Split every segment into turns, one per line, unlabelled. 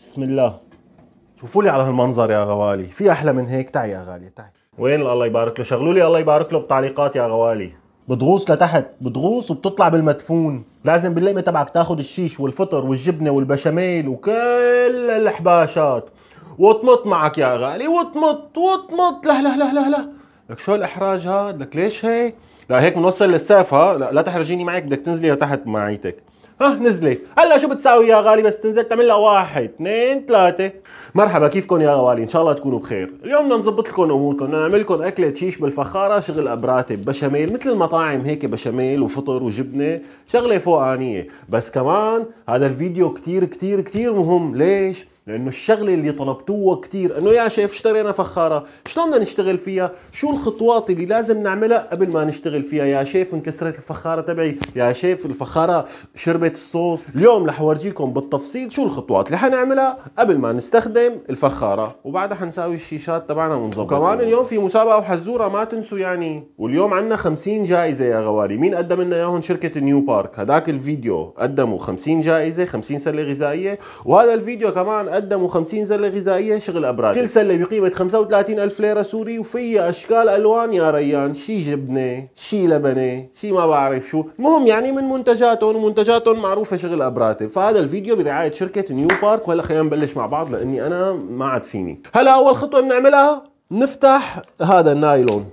بسم الله شوفوا لي على هالمنظر يا غوالي في احلى من هيك تعي يا غالي تعي وين الله يبارك له شغلوا لي الله يبارك له بتعليقات يا غوالي بتغوص لتحت بتغوص وبتطلع بالمدفون لازم باللقمه تبعك تاخذ الشيش والفطر والجبنه والبشاميل وكل الحباشات وتمط معك يا غالي وتمط وتمط لا لا لا لا لا لك شو الاحراج هذا لك ليش هيك لا هيك بنوصل للسقف ها لا, لا تحرجيني معك بدك تنزلي لتحت بمعيتك ها نزلت هلا شو بتساوي يا غالي بس تنزل تعمل لها واحد اثنين ثلاثه مرحبا كيفكم يا غوالي ان شاء الله تكونوا بخير اليوم بدنا نظبط لكم اموركم بدنا نعمل لكم اكله شيش بالفخاره شغل ابراتب بشاميل مثل المطاعم هيك بشاميل وفطر وجبنه شغله فوقانيه بس كمان هذا الفيديو كتير كتير كتير مهم ليش لانه الشغله اللي طلبتوها كثير انه يا شيف اشترينا فخاره شلون بدنا نشتغل فيها شو الخطوات اللي لازم نعملها قبل ما نشتغل فيها يا شيف انكسرت الفخاره تبعي يا شيف الفخاره شربت الصوص اليوم رح اورجيكم بالتفصيل شو الخطوات اللي حنعملها قبل ما نستخدم الفخاره وبعدها حنساوي الشيشات تبعنا ونظبط كمان اليوم في مسابقه وحزوره ما تنسوا يعني واليوم عندنا 50 جائزه يا غوالي مين قدم لنا اياهم شركه نيو بارك هذاك الفيديو قدموا 50 جائزه 50 سله غذائيه وهذا الفيديو كمان قدموا 50 سله غذائيه شغل ابراج كل سله بقيمه 35 الف ليره سوري وفيها اشكال الوان يا ريان شي جبنه شي لبنه شي ما بعرف شو المهم يعني من منتجاتهم ومنتجاتهم معروفه شغل ابراتب فهذا الفيديو برعايه شركه نيو بارك وهلا خلينا نبلش مع بعض لاني انا ما عاد فيني هلا اول خطوه بنعملها نفتح هذا النايلون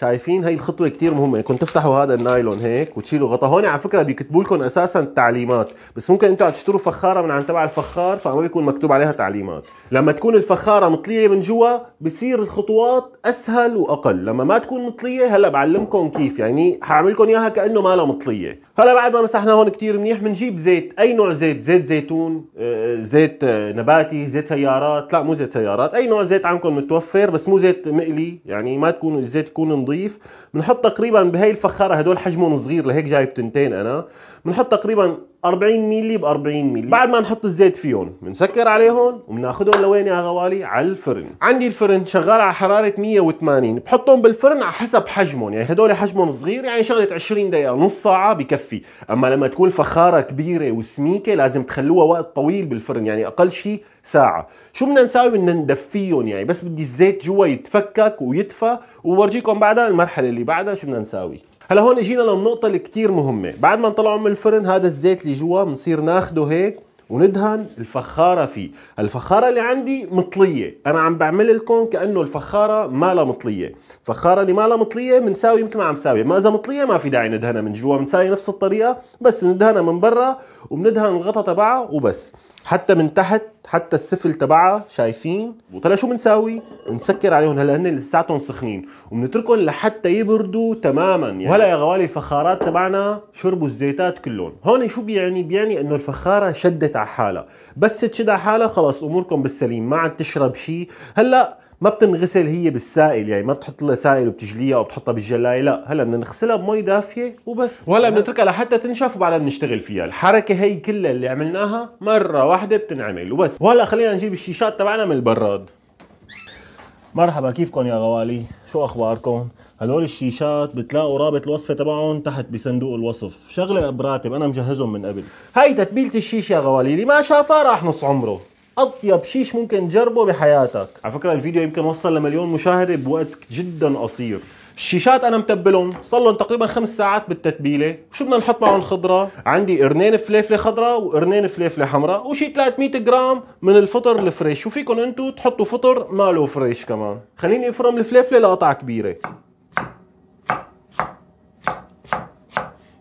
شايفين هاي الخطوه كثير مهمه انكم تفتحوا هذا النايلون هيك وتشيلوا غطاء هون على فكره بيكتبوا لكم اساسا التعليمات بس ممكن انتم تشتروا فخاره من عند تبع الفخار فما بيكون مكتوب عليها تعليمات لما تكون الفخاره مطليه من جوا بصير الخطوات اسهل واقل لما ما تكون مطليه هلا بعلمكم كيف يعني حاعمل لكم اياها كانه ما لها مطليه هلا بعد ما مسحنا هون كتير منيح بنجيب زيت اي نوع زيت زيت زيتون آه، زيت آه، نباتي زيت سيارات لا مو زيت سيارات اي نوع زيت عندكم متوفر بس مو زيت مقلي يعني ما تكون الزيت يكون نظيف بنحط تقريبا بهي الفخاره هدول حجمهم صغير لهيك جايب تنتين انا بنحط تقريبا 40 مللي ب 40 مللي بعد ما نحط الزيت فيهم بنسكر عليهم وبناخذهم لوين يا غوالي على الفرن عندي الفرن شغال على حراره 180 بحطهم بالفرن على حسب حجمهم يعني هدول حجمهم صغير يعني شغله 20 دقيقه نص ساعه بكفي اما لما تكون فخاره كبيره وسميكه لازم تخلوها وقت طويل بالفرن يعني اقل شيء ساعه شو بدنا نساوي بدنا ندفيهم يعني بس بدي الزيت جوا يتفكك ويدفى وورجيكم بعدها المرحله اللي بعدها شو بدنا نساوي هلا هون اجينا للنقطة اللي كتير مهمة، بعد ما نطلعه من الفرن هذا الزيت اللي جوا بنصير ناخده هيك وندهن الفخارة فيه، الفخارة اللي عندي مطلية، أنا عم بعمل لكم كأنه الفخارة مالها مطلية، الفخارة اللي مالها مطلية بنساوي مثل ما عم ساوي، ما إذا مطلية ما في داعي ندهنها من جوا، بنساوي نفس الطريقة بس بندهنها من برا وبندهن الغطا تبعها وبس، حتى من تحت حتى السفل تبعها شايفين وطلع شو بنساوي بنسكر عليهم هلا هن لساتهم سخنين وبنتركهم لحتى يبردوا تماما يعني. وهلا يا غوالي الفخارات تبعنا شربوا الزيتات كلهم هون شو بيعني بيعني انه الفخاره شدت على حالها بس تشد على حالها خلص اموركم بالسليم ما عاد تشرب شيء هلا ما بتنغسل هي بالسائل يعني ما بتحط لها سائل وبتجليها او بتحطها بالجلايه لا هلا بدنا نغسلها بمي دافيه وبس ولا يعني بنتركها لحتى تنشف وبعدين بنشتغل فيها الحركه هي كلها اللي عملناها مره واحده بتنعمل وبس وهلا خلينا نجيب الشيشات تبعنا من البراد مرحبا كيفكم يا غوالي شو اخباركم هدول الشيشات بتلاقوا رابط الوصفه تبعهم تحت بصندوق الوصف شغله براتب انا مجهزهم من قبل هاي تتبيله الشيشه يا غوالي اللي ما شافها راح نص عمره اطيب شيش ممكن تجربه بحياتك على فكره الفيديو يمكن وصل لمليون مشاهده بوقت جدا قصير الشيشات انا متبلهم صار لهم تقريبا خمس ساعات بالتتبيله شو بدنا نحط معهم خضره عندي قرنين فليفله خضراء وقرنين فليفله حمراء وشي 300 جرام من الفطر الفريش وفيكم انتم تحطوا فطر ماله فريش كمان خليني افرم الفليفله لقطع كبيره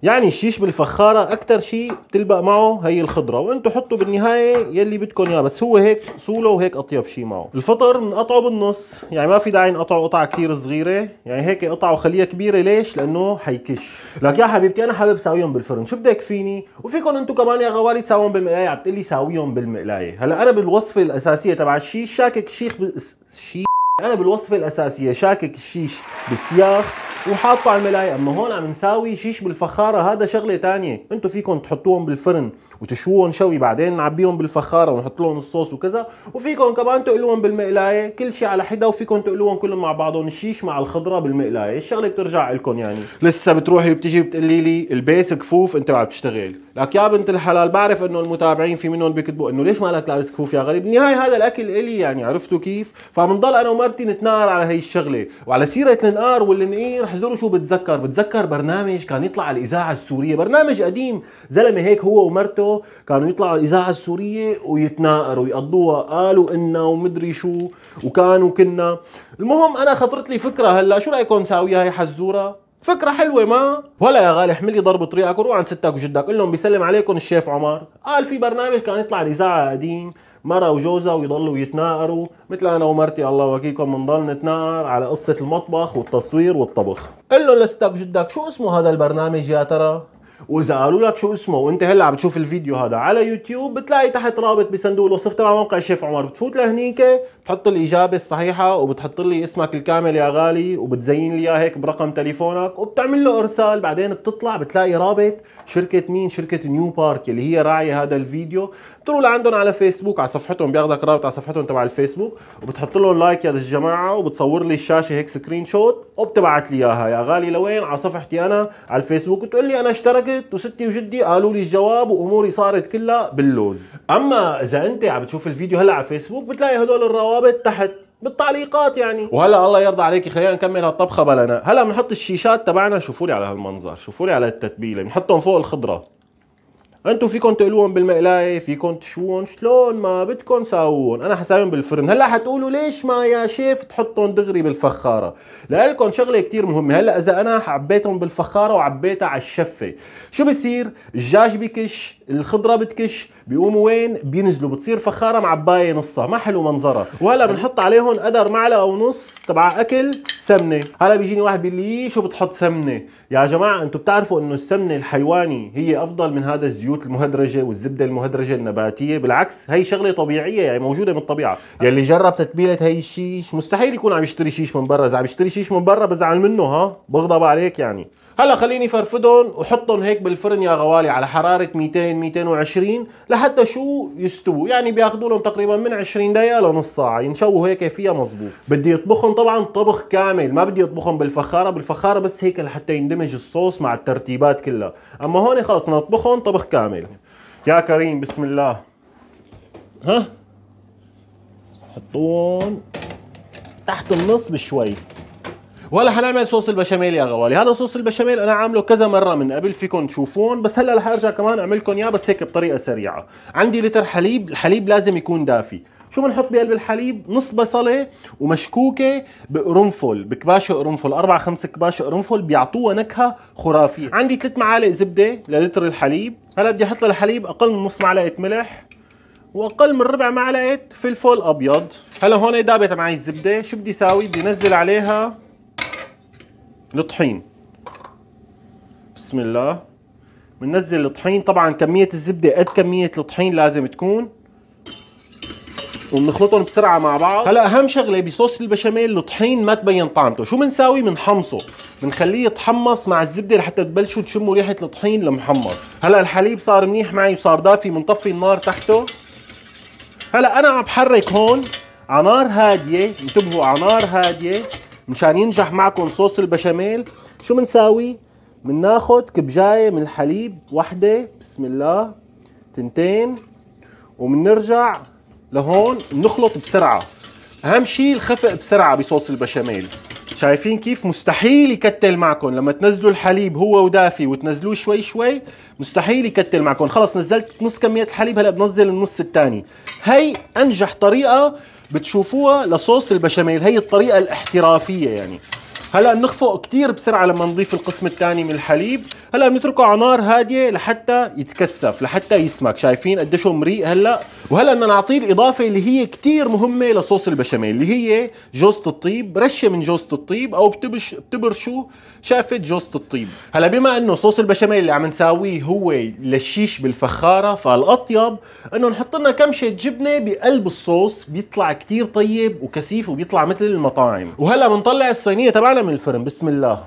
يعني الشيش بالفخاره اكثر شيء بتلبق معه هي الخضره وانتم حطوا بالنهايه يلي بدكم اياه بس هو هيك صوله وهيك اطيب شيء معه الفطر بنقطعه بالنص يعني ما في داعي نقطعه قطع كثير صغيره يعني هيك قطعه وخليها كبيره ليش لانه حيكش لك يا حبيبتي انا حابب ساويهم بالفرن شو بدك فيني وفيكم انتم كمان يا غوالي تساويهم بالمقلايه عم تقلي ساويهم بالمقلايه هلا انا بالوصفه الاساسيه تبع الشيش شاكك شيخ شي انا بالوصفه الاساسيه شاكك الشيش بالسياخ وحاطه على الملاية اما هون عم نساوي شيش بالفخاره هذا شغله ثانيه انتم فيكم تحطوهم بالفرن وتشوهم شوي بعدين نعبيهم بالفخاره ونحط لهم الصوص وكذا وفيكم كمان تقلوهم بالمقلايه كل شيء على حدا وفيكم تقلوهم كلهم مع بعضهم الشيش مع الخضره بالمقلايه الشغله بترجع لكم يعني لسه بتروحي وبتجي بتقلي لي البيس كفوف انت عم تشتغل لك يا بنت الحلال بعرف انه المتابعين في منهم بيكتبوا انه ليش مالك لابس كفوف يا غريب بالنهايه هذا الاكل الي يعني عرفتوا كيف فبنضل انا وما مرتي نتناقر على هي الشغله وعلى سيره النقار والنقير زوروا شو بتذكر بتذكر برنامج كان يطلع على الاذاعه السوريه برنامج قديم زلمه هيك هو ومرته كانوا يطلعوا على الاذاعه السوريه ويتناقروا ويقضوها قالوا إنا ومدري شو وكانوا كنا المهم انا خطرت لي فكره هلا شو رايكم نساويها هي حزوره فكرة حلوة ما ولا يا غالي احملي ضرب طريقك وروح عند ستك وجدك قول لهم بيسلم عليكم الشيف عمر قال في برنامج كان يطلع الإذاعة قديم مرة وجوزها ويضلوا يتناقروا مثل انا ومرتي الله وكيكم بنضل نتناقر على قصة المطبخ والتصوير والطبخ قل له لستك جدك شو اسمه هذا البرنامج يا ترى واذا قالوا لك شو اسمه وانت هلا عم تشوف الفيديو هذا على يوتيوب بتلاقي تحت رابط بصندوق الوصف تبع موقع الشيف عمر بتفوت لهنيك بتحط الاجابه الصحيحه وبتحط لي اسمك الكامل يا غالي وبتزين لي اياه هيك برقم تليفونك وبتعمل له ارسال بعدين بتطلع بتلاقي رابط شركه مين شركه نيو بارك اللي هي راعيه هذا الفيديو بتروح لعندهم على فيسبوك على صفحتهم بياخذك رابط على صفحتهم تبع الفيسبوك وبتحط لهم لايك يا الجماعه وبتصور لي الشاشه هيك سكرين شوت وبتبعت لي اياها يا غالي لوين على صفحتي انا على الفيسبوك وتقول لي انا اشتركت وستي وجدي قالوا لي الجواب واموري صارت كلها باللوز اما اذا انت عم بتشوف الفيديو هلا على فيسبوك بتلاقي هدول الروابط تحت بالتعليقات يعني وهلا الله يرضى عليكي خلينا نكمل هالطبخه بلنا هلا بنحط الشيشات تبعنا شوفوا لي على هالمنظر شوفوا لي على التتبيله بنحطهم فوق الخضره انتم فيكم تقلوهم بالمقلايه فيكم تشوون شلون ما بدكم ساوون انا حساويهم بالفرن هلا حتقولوا ليش ما يا شيف تحطهم دغري بالفخاره لكم شغله كثير مهمه هلا اذا انا حبيتهم بالفخاره وعبيتها على الشفه شو بصير الدجاج بكش الخضره بتكش بيقوموا وين بينزلوا بتصير فخاره معبايه نصها ما حلو منظرها وهلا بنحط عليهم قدر معلقه ونص تبع اكل سمنه هلا بيجيني واحد بيقول لي شو بتحط سمنه يا جماعه انتم بتعرفوا انه السمنه الحيواني هي افضل من هذا الزيوت الزيوت المهدرجه والزبده المهدرجه النباتيه بالعكس هي شغله طبيعيه يعني موجوده من الطبيعه يلي جرب تتبيله هي الشيش مستحيل يكون عم يشتري شيش من برا اذا عم يشتري شيش من برا بزعل منه ها بغضب عليك يعني هلا خليني فرفدهم وحطهم هيك بالفرن يا غوالي على حراره 200 220 لحتى شو يستووا يعني بياخذوا لهم تقريبا من 20 دقيقه لنص ساعه ينشووا هيك فيها مزبوط بدي اطبخهم طبعا طبخ كامل ما بدي اطبخهم بالفخاره بالفخاره بس هيك لحتى يندمج الصوص مع الترتيبات كلها اما هون خلص نطبخهم طبخ كامل يا كريم بسم الله ها حطوهم تحت النص بشوي ولا حنعمل صوص البشاميل يا غوالي هذا صوص البشاميل انا عامله كذا مره من قبل فيكم تشوفون بس هلا رح ارجع كمان اعمل لكم اياه بس هيك بطريقه سريعه عندي لتر حليب الحليب لازم يكون دافي شو بنحط بقلب الحليب نص بصله ومشكوكه بقرنفل بكباشه قرنفل اربع خمس كباشه قرنفل بيعطوها نكهه خرافيه عندي ثلاث معالق زبده للتر الحليب هلا بدي احط للحليب اقل من نص معلقه ملح واقل من ربع معلقه فلفل ابيض هلا هون دابت معي الزبده شو بدي ساوي بدي انزل عليها الطحين بسم الله بننزل الطحين طبعا كميه الزبده قد كميه الطحين لازم تكون وبنخلطهم بسرعه مع بعض هلا اهم شغله بصوص البشاميل الطحين ما تبين طعمته شو بنساوي بنحمصه بنخليه يتحمص مع الزبده لحتى تبلشوا تشموا ريحه الطحين المحمص هلا الحليب صار منيح معي وصار دافي بنطفي النار تحته هلا انا عم بحرك هون على نار هاديه انتبهوا على نار هاديه مشان ينجح معكم صوص البشاميل شو بنساوي بناخد كبجاية من الحليب وحده بسم الله تنتين وبنرجع لهون بنخلط بسرعة اهم شيء الخفق بسرعة بصوص البشاميل شايفين كيف مستحيل يكتل معكم لما تنزلوا الحليب هو ودافي وتنزلوه شوي شوي مستحيل يكتل معكم خلص نزلت نص كميه الحليب هلا بنزل النص الثاني هي انجح طريقه بتشوفوها لصوص البشاميل هي الطريقه الاحترافيه يعني هلا بنخفق كثير بسرعه لما نضيف القسم الثاني من الحليب هلا بنتركه على نار هاديه لحتى يتكثف لحتى يسمك شايفين قديش مريق هلا وهلا بدنا نعطيه الاضافه اللي هي كثير مهمه لصوص البشاميل اللي هي جوزة الطيب رشه من جوزة الطيب او بتبش بتبرشوا شافت جوزة الطيب هلا بما انه صوص البشاميل اللي عم نساويه هو لشيش بالفخاره فالاطيب انه نحط لنا كمشه جبنه بقلب الصوص بيطلع كثير طيب وكثيف وبيطلع مثل المطاعم وهلا بنطلع الصينيه تبعنا من الفرن بسم الله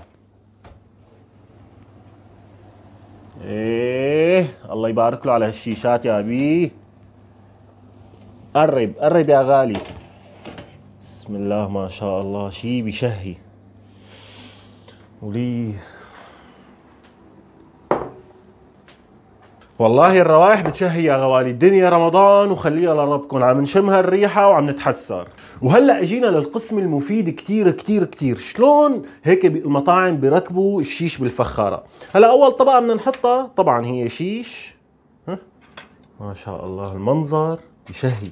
ايه الله يبارك له على هالشيشات يا بيه قرب قرب يا غالي بسم الله ما شاء الله شي بشهي وليه والله الروائح بتشهي يا غوالي الدنيا رمضان وخليها لربكم عم نشم هالريحة وعم نتحسر وهلا اجينا للقسم المفيد كتير كتير كتير شلون هيك المطاعم بيركبوا الشيش بالفخارة هلا اول طبقة بدنا نحطها طبعا هي شيش ها؟ ما شاء الله المنظر يشهي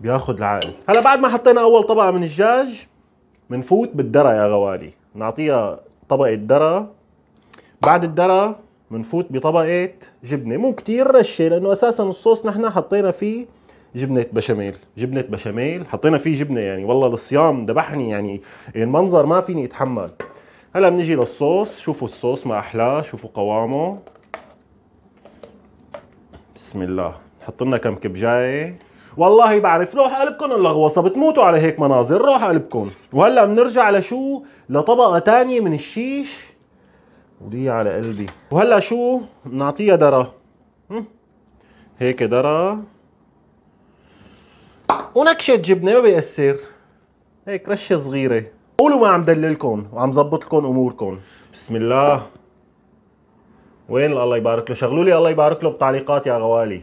بياخد العقل هلا بعد ما حطينا اول طبقة من الدجاج بنفوت بالدرة يا غوالي نعطيها طبقة درة بعد الدرة بنفوت بطبقه جبنه مو كتير رشه لانه اساسا الصوص نحن حطينا فيه جبنه بشاميل جبنه بشاميل حطينا فيه جبنه يعني والله الصيام ذبحني يعني المنظر ما فيني اتحمل هلا بنيجي للصوص شوفوا الصوص ما احلاه شوفوا قوامه بسم الله نحط لنا كم كبجايه والله بعرف روح قلبكم اللغوصة بتموتوا على هيك مناظر روح قلبكم وهلا بنرجع لشو لطبقة تانية من الشيش ودي على قلبي وهلا شو نعطيها درا هيك درا ونكشة جبنة ما بيأثر هيك رشة صغيرة قولوا ما عم دللكم وعم زبط لكم اموركم بسم الله وين الله يبارك له شغلوا لي الله يبارك له بتعليقات يا غوالي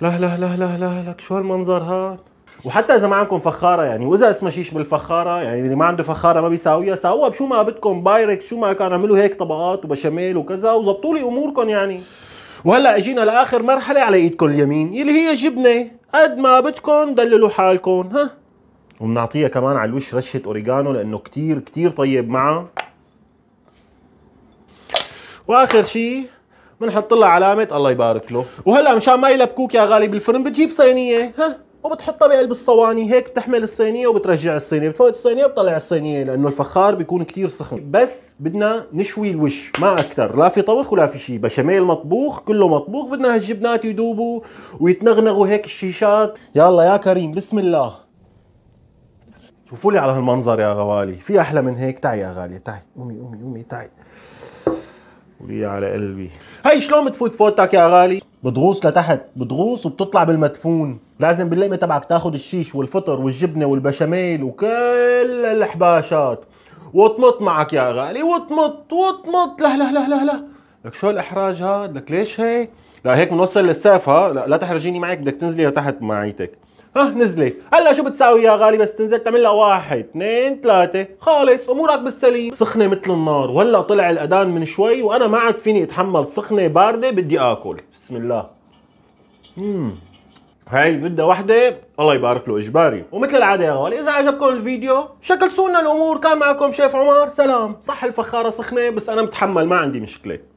لا لا لا لا لا لك شو هالمنظر هاد وحتى اذا ما عندكم فخاره يعني واذا اسمها شيش بالفخاره يعني اللي ما عنده فخاره ما بيساويها ساوها بشو ما بدكم بايركت شو ما كان اعملوا هيك طبقات وبشاميل وكذا وظبطوا لي اموركم يعني وهلا اجينا لاخر مرحله على ايدكم اليمين اللي هي جبنه قد ما بدكم دللوا حالكم ها وبنعطيها كمان على الوش رشه اوريجانو لانه كتير كتير طيب معها واخر شيء بنحط لها علامه الله يبارك له وهلا مشان ما يلبكوك يا غالي بالفرن بتجيب صينيه ها وبتحطها بقلب الصواني هيك بتحمل الصينيه وبترجع الصينيه بتفوت الصينيه بتطلع الصينيه لانه الفخار بيكون كتير سخن بس بدنا نشوي الوش ما اكثر لا في طبخ ولا في شيء بشاميل مطبوخ كله مطبوخ بدنا هالجبنات يدوبوا ويتنغنغوا هيك الشيشات يلا يا كريم بسم الله شوفوا لي على هالمنظر يا غوالي في احلى من هيك تعي يا غالي تعي قومي قومي قومي تعي ولي على قلبي هي شلون بتفوت فوتك يا غالي بتغوص لتحت بتغوص وبتطلع بالمدفون لازم باللقمه تبعك تاخد الشيش والفطر والجبنه والبشاميل وكل الحباشات وتمط معك يا غالي وتمط وتمط لا لا لا لا لا لك شو الاحراج هاد لك ليش هيك لا هيك بنوصل للسقف ها لا, لا تحرجيني معك بدك تنزلي لتحت معيتك ها نزلت هلا شو بتساوي يا غالي بس تنزل تعمل لها واحد اثنين ثلاثة خالص امورك بالسليم سخنة مثل النار وهلا طلع الاذان من شوي وانا ما عاد فيني اتحمل سخنة باردة بدي اكل بسم الله امم هاي بدها وحدة الله يبارك له اجباري ومثل العادة يا غالي اذا عجبكم الفيديو شكل سونا الامور كان معكم شيف عمر سلام صح الفخارة سخنة بس انا متحمل ما عندي مشكلة